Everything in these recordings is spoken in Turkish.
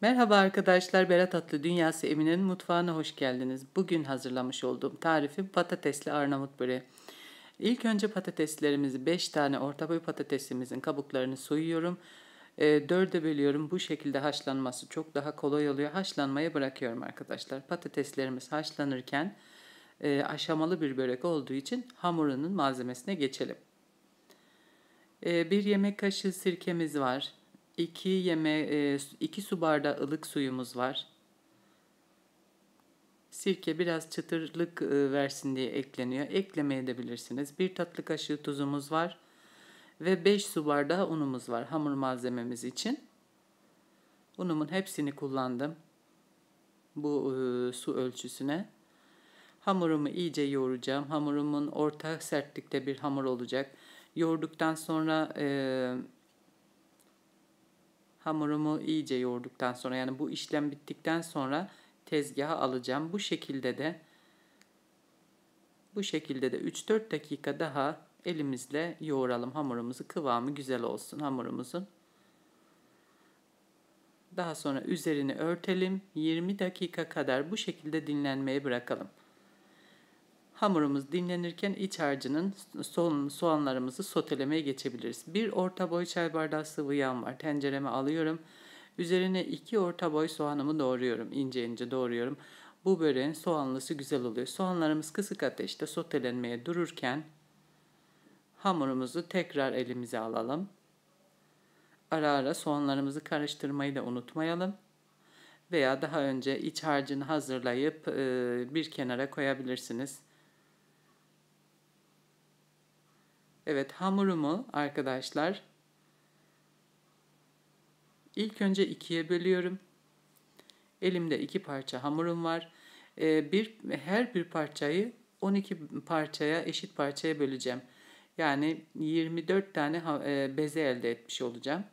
Merhaba arkadaşlar, Berat Atlı Dünyası Emine'nin mutfağına hoş geldiniz. Bugün hazırlamış olduğum tarifim patatesli Arnavut böreği. İlk önce patateslerimizi 5 tane orta boy patatesimizin kabuklarını soyuyorum. E, dörde bölüyorum. Bu şekilde haşlanması çok daha kolay oluyor. Haşlanmaya bırakıyorum arkadaşlar. Patateslerimiz haşlanırken e, aşamalı bir börek olduğu için hamurunun malzemesine geçelim. E, bir yemek kaşığı sirkemiz var. 2 yeme e, iki su bardağı ılık suyumuz var. Sirke biraz çıtırlık e, versin diye ekleniyor. Eklemeye de bilirsiniz. tatlı kaşığı tuzumuz var ve 5 su bardağı unumuz var hamur malzememiz için. Unumun hepsini kullandım bu e, su ölçüsüne. Hamurumu iyice yoğuracağım. Hamurumun orta sertlikte bir hamur olacak. Yoğurduktan sonra e, hamurumu iyice yoğurduktan sonra yani bu işlem bittikten sonra tezgaha alacağım. Bu şekilde de bu şekilde de 3-4 dakika daha elimizle yoğuralım hamurumuzu. Kıvamı güzel olsun hamurumuzun. Daha sonra üzerini örtelim. 20 dakika kadar bu şekilde dinlenmeye bırakalım. Hamurumuz dinlenirken iç harcının son soğanlarımızı sotelemeye geçebiliriz. Bir orta boy çay bardağı sıvı yağım var. Tencereme alıyorum. Üzerine iki orta boy soğanımı doğruyorum. İnce ince doğruyorum. Bu böreğin soğanlısı güzel oluyor. Soğanlarımız kısık ateşte sotelenmeye dururken hamurumuzu tekrar elimize alalım. Ara ara soğanlarımızı karıştırmayı da unutmayalım. Veya daha önce iç harcını hazırlayıp bir kenara koyabilirsiniz. Evet hamurumu arkadaşlar ilk önce ikiye bölüyorum. Elimde iki parça hamurum var. Ee, bir Her bir parçayı 12 parçaya eşit parçaya böleceğim. Yani 24 tane e, beze elde etmiş olacağım.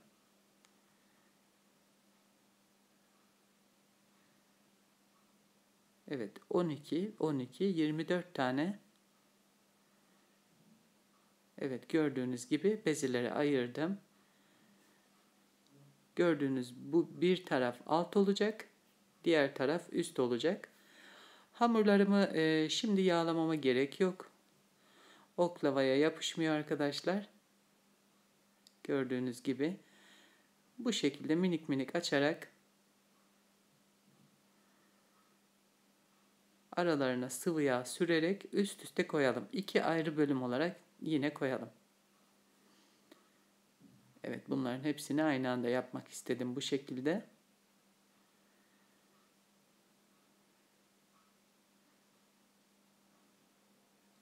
Evet 12, 12, 24 tane Evet gördüğünüz gibi bezilere ayırdım. Gördüğünüz bu bir taraf alt olacak. Diğer taraf üst olacak. Hamurlarımı e, şimdi yağlamama gerek yok. Oklavaya yapışmıyor arkadaşlar. Gördüğünüz gibi. Bu şekilde minik minik açarak aralarına sıvı yağ sürerek üst üste koyalım. İki ayrı bölüm olarak yine koyalım. Evet bunların hepsini aynı anda yapmak istedim bu şekilde.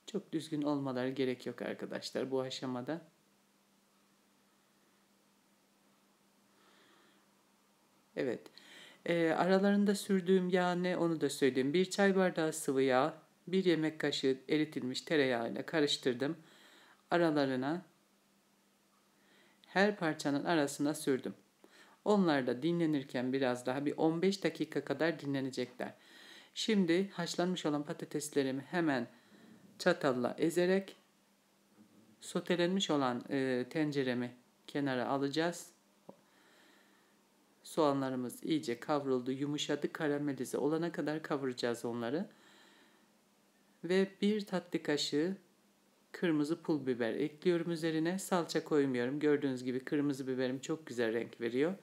Çok düzgün olmaları gerek yok arkadaşlar bu aşamada. Evet. E, aralarında sürdüğüm yağ ne onu da söyleyeyim. Bir çay bardağı sıvı yağ, bir yemek kaşığı eritilmiş tereyağı ile karıştırdım aralarına her parçanın arasına sürdüm. Onlar da dinlenirken biraz daha bir 15 dakika kadar dinlenecekler. Şimdi haşlanmış olan patateslerimi hemen çatalla ezerek sotelenmiş olan e, tenceremi kenara alacağız. Soğanlarımız iyice kavruldu, yumuşadı, karamelize olana kadar kavuracağız onları. Ve bir tatlı kaşığı Kırmızı pul biber ekliyorum üzerine. Salça koymuyorum. Gördüğünüz gibi kırmızı biberim çok güzel renk veriyor.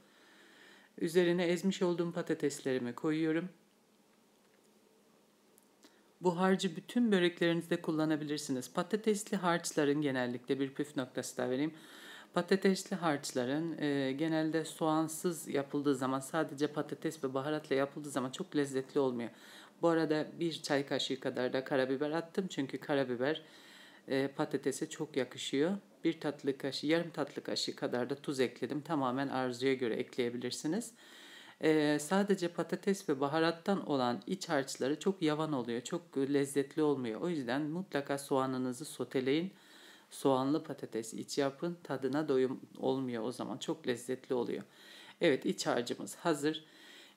Üzerine ezmiş olduğum patateslerimi koyuyorum. Bu harcı bütün böreklerinizde kullanabilirsiniz. Patatesli harçların genellikle bir püf noktası da vereyim. Patatesli harçların e, genelde soğansız yapıldığı zaman sadece patates ve baharatla yapıldığı zaman çok lezzetli olmuyor. Bu arada bir çay kaşığı kadar da karabiber attım çünkü karabiber e, patatese çok yakışıyor. Bir tatlı kaşığı, yarım tatlı kaşığı kadar da tuz ekledim. Tamamen arzuya göre ekleyebilirsiniz. E, sadece patates ve baharattan olan iç harçları çok yavan oluyor. Çok lezzetli olmuyor. O yüzden mutlaka soğanınızı soteleyin. Soğanlı patates iç yapın. Tadına doyum olmuyor o zaman. Çok lezzetli oluyor. Evet iç harcımız hazır.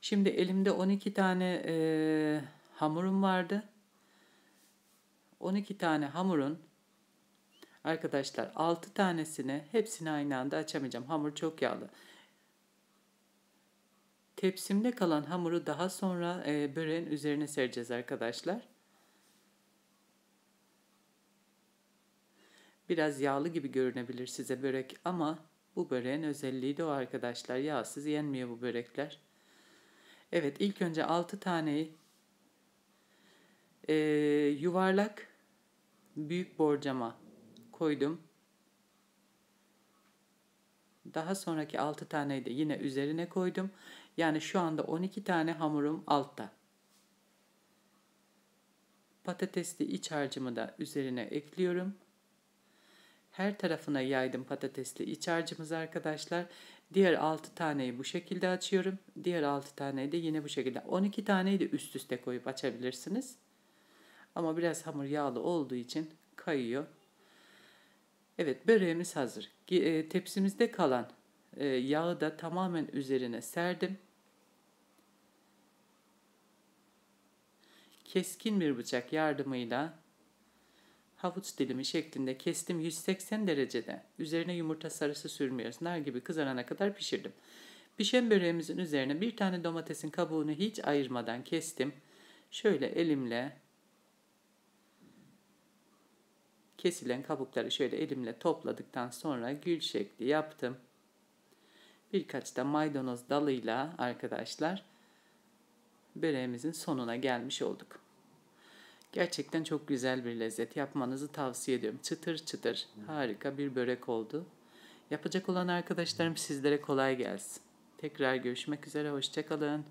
Şimdi elimde 12 tane e, hamurum vardı. 12 tane hamurun Arkadaşlar 6 tanesini hepsini aynı anda açamayacağım. Hamur çok yağlı. Tepsimde kalan hamuru daha sonra e, böreğin üzerine sereceğiz arkadaşlar. Biraz yağlı gibi görünebilir size börek ama bu böreğin özelliği de o arkadaşlar. Yağsız yenmiyor bu börekler. Evet ilk önce 6 taneyi e, yuvarlak büyük borcama koydum. Daha sonraki 6 taneyi de yine üzerine koydum. Yani şu anda 12 tane hamurum altta. Patatesli iç harcımı da üzerine ekliyorum. Her tarafına yaydım patatesli iç harcımız arkadaşlar. Diğer 6 taneyi bu şekilde açıyorum. Diğer 6 taneyi de yine bu şekilde. 12 taneyi de üst üste koyup açabilirsiniz. Ama biraz hamur yağlı olduğu için kayıyor. Evet böreğimiz hazır. E, tepsimizde kalan e, yağı da tamamen üzerine serdim. Keskin bir bıçak yardımıyla havuç dilimi şeklinde kestim 180 derecede. Üzerine yumurta sarısı sürmüyoruz. Nar gibi kızarana kadar pişirdim. Pişen böreğimizin üzerine bir tane domatesin kabuğunu hiç ayırmadan kestim. Şöyle elimle Kesilen kabukları şöyle elimle topladıktan sonra gül şekli yaptım. Birkaç da maydanoz dalıyla arkadaşlar böreğimizin sonuna gelmiş olduk. Gerçekten çok güzel bir lezzet. Yapmanızı tavsiye ediyorum. Çıtır çıtır harika bir börek oldu. Yapacak olan arkadaşlarım sizlere kolay gelsin. Tekrar görüşmek üzere. Hoşçakalın.